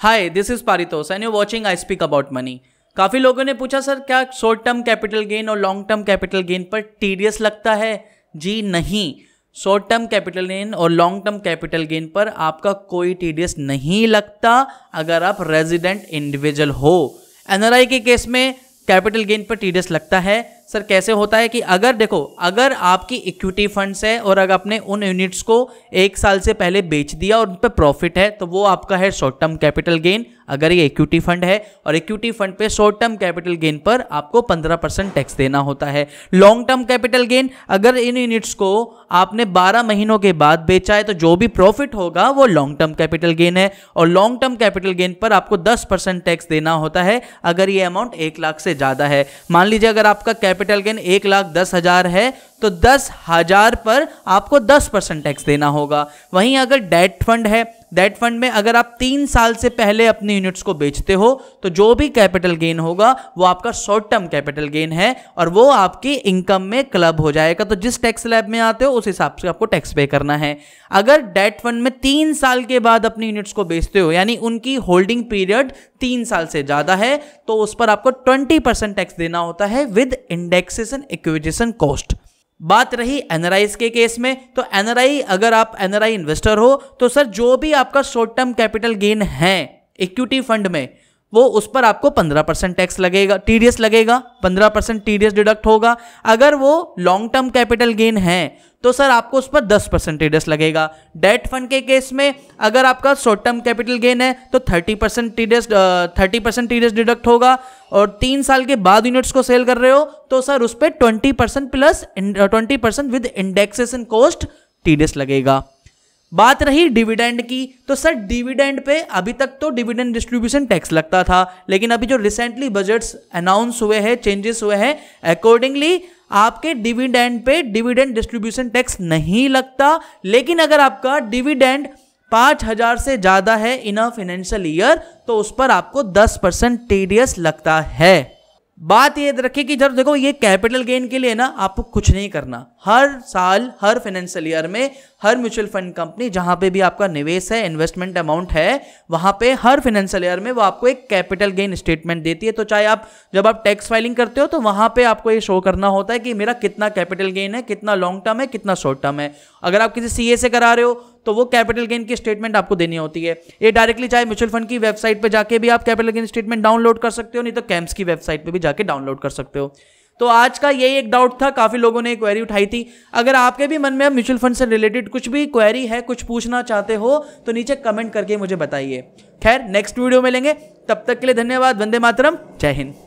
hi this is Paritosh and you watching I speak about money काफ़ी लोगों ने पूछा सर क्या शॉर्ट टर्म कैपिटल गेन और लॉन्ग टर्म कैपिटल गेन पर टीडीएस लगता है जी नहीं शॉर्ट टर्म कैपिटल गेन और लॉन्ग टर्म कैपिटल गेन पर आपका कोई टीडीएस नहीं लगता अगर आप रेजिडेंट इंडिविजुअल हो एनआरआई के केस में कैपिटल गेन पर टीडीएस लगता है सर कैसे होता है कि अगर देखो अगर आपकी इक्विटी फंड्स है और अगर आपने उन यूनिट्स को एक साल से पहले बेच दिया और उन पर प्रॉफिट है तो वो आपका है शॉर्ट टर्म कैपिटल गेन अगर ये इक्विटी फंड है और इक्विटी फंड पे शॉर्ट टर्म कैपिटल गेन पर आपको 15 परसेंट टैक्स देना होता है लॉन्ग टर्म कैपिटल गेन अगर इन यूनिट्स को आपने 12 महीनों के बाद बेचा है तो जो भी प्रॉफिट होगा वो लॉन्ग टर्म कैपिटल गेन है और लॉन्ग टर्म कैपिटल गेन पर आपको दस परसेंट टैक्स देना होता है अगर ये अमाउंट एक लाख से ज़्यादा है मान लीजिए अगर आपका कैपिटल गेन एक लाख दस हजार है तो दस हजार पर आपको दस परसेंट टैक्स देना होगा वहीं अगर डेट फंड है डेट फंड में अगर आप तीन साल से पहले अपने यूनिट्स को बेचते हो तो जो भी कैपिटल गेन होगा वो आपका शॉर्ट टर्म कैपिटल गेन है और वो आपकी इनकम में क्लब हो जाएगा तो जिस टैक्स लैब में आते हो उस हिसाब से आपको टैक्स पे करना है अगर डेट फंड में तीन साल के बाद अपने यूनिट्स को बेचते हो यानी उनकी होल्डिंग पीरियड तीन साल से ज़्यादा है तो उस पर आपको ट्वेंटी परसेंट टैक्स देना होता है विद इंडेक्सेशन इक्विजेशन कॉस्ट बात रही एनआरआई के केस में तो एनआरआई अगर आप एनआरआई इन्वेस्टर हो तो सर जो भी आपका शॉर्ट टर्म कैपिटल गेन है इक्विटी फंड में वो उस पर आपको पंद्रह परसेंट टैक्स लगेगा टीडीएस लगेगा पंद्रह परसेंट टीडीएस डिडक्ट होगा अगर वो लॉन्ग टर्म कैपिटल गेन है तो सर आपको उस पर दस परसेंट टीडीएस लगेगा डेट फंड के केस में अगर आपका शॉर्ट टर्म कैपिटल गेन है तो thirty percent TDS thirty percent TDS deduct होगा और तीन साल के बाद यूनिट्स को सेल कर रहे हो तो सर उस पर twenty percent plus twenty percent with indexation cost TDS लगेगा बात रही डिविडेंड की तो सर डिविडेंड पे अभी तक तो डिविडेंड डिस्ट्रीब्यूशन टैक्स लगता था लेकिन अभी जो रिसेंटली बजट्स अनाउंस हुए हैं चेंजेस हुए हैं अकॉर्डिंगली आपके dividend pay dividend distribution tax नहीं लगता लेकिन अगर आपका डिविडेंड पाँच हजार से ज़्यादा है इन अ फाइनेंशियल ईयर तो उस पर आपको दस परसेंट टी लगता है बात ये रखिए कि जब देखो ये कैपिटल गेन के लिए ना आपको कुछ नहीं करना हर साल हर फाइनेंशियल ईयर में हर म्यूचुअल फंड कंपनी जहां पे भी आपका निवेश है इन्वेस्टमेंट अमाउंट है वहां पे हर फाइनेंशियल ईयर में वो आपको एक कैपिटल गेन स्टेटमेंट देती है तो चाहे आप जब आप टैक्स फाइलिंग करते हो तो वहां पे आपको ये शो करना होता है कि मेरा कितना कैपिटल गेन है कितना लॉन्ग टर्म है कितना शॉर्ट टर्म है अगर आप किसी सी से करा रहे हो तो वो कैपिटल गेन की स्टेटमेंट आपको देनी होती है ये डायरेक्टली चाहे म्यूचुअल फंड की वेबसाइट पर जाके भी आप कैपिटल गेन स्टेटमेंट डाउनलोड कर सकते हो नहीं तो कैम्प्स की वेबसाइट पर भी जाके डाउनलोड कर सकते हो तो आज का यही एक डाउट था काफ़ी लोगों ने क्वेरी उठाई थी अगर आपके भी मन में म्यूचुअल फंड से रिलेटेड कुछ भी क्वेरी है कुछ पूछना चाहते हो तो नीचे कमेंट करके मुझे बताइए खैर नेक्स्ट वीडियो में लेंगे तब तक के लिए धन्यवाद वंदे मातरम जय हिंद